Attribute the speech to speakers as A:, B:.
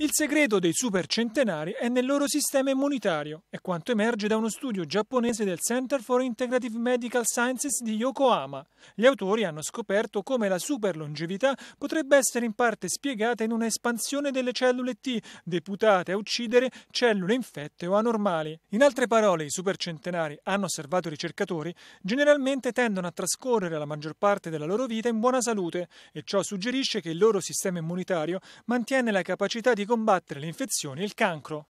A: Il segreto dei supercentenari è nel loro sistema immunitario, è quanto emerge da uno studio giapponese del Center for Integrative Medical Sciences di Yokohama. Gli autori hanno scoperto come la superlongevità potrebbe essere in parte spiegata in un'espansione delle cellule T, deputate a uccidere cellule infette o anormali. In altre parole, i supercentenari, hanno osservato i ricercatori, generalmente tendono a trascorrere la maggior parte della loro vita in buona salute e ciò suggerisce che il loro sistema immunitario mantiene la capacità di combattere le infezioni e il cancro.